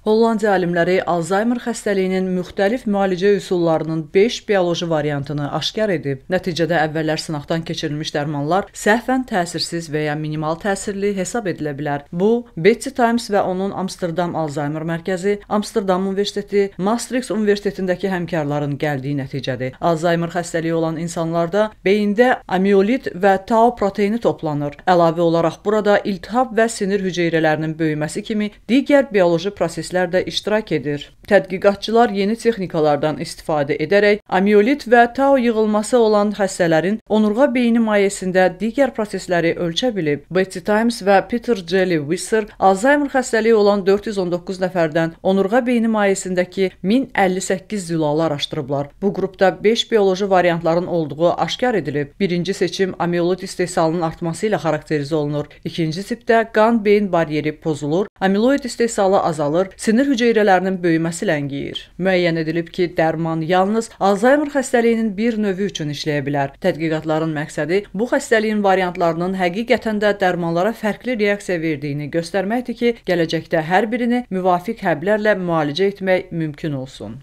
Hollandiya alimləri Alzheimer xəstəliyinin müxtəlif müalicə üsullarının 5 bioloji variantını aşkar edib. Nəticədə əvvəllər sınaqdan keçirilmiş dərmanlar səhvən təsirsiz və ya minimal təsirli hesab edilə bilər. Bu, Betsy Times və onun Amsterdam Alzheimer Mərkəzi, Amsterdam Universiteti, Maastricht Universitetindəki həmkarların gəldiyi nəticədir. Alzheimer xəstəliyi olan insanlarda beyində amiolit və tau proteini toplanır. Əlavə olaraq burada iltihab və sinir hüceyrələrinin böyüməsi kimi digər bioloji proseslər mütəxəssislər də iştirak edir. Tədqiqatçılar yeni texnikalardan istifadə edərək amiolit və tau yığılması olan xəstələrin onurğa beyni mayesində digər prosesləri ölçə bilib. Betty Times və Peter Jelly Wisser Alzheimer xəstəliyi olan 419 nəfərdən onurğa beyni mayesindəki 1058 zülalı araşdırıblar. Bu qrupda 5 bioloji variantların olduğu aşkar edilib. Birinci seçim amiolit istehsalının artması ilə xarakterizə olunur. İkinci tipdə qan-beyin baryeri pozulur, amiloid istehsalı azalır, Sinir hüceyrələrinin böyüməsi ləngiyir. Müəyyən edilib ki, dərman yalnız Alzheimer xəstəliyinin bir növü üçün işləyə bilər. Tədqiqatların məqsədi bu xəstəliyin variantlarının həqiqətən də dərmanlara fərqli reaksiya verdiyini göstərməkdir ki, gələcəkdə hər birini müvafiq həblərlə müalicə etmək mümkün olsun.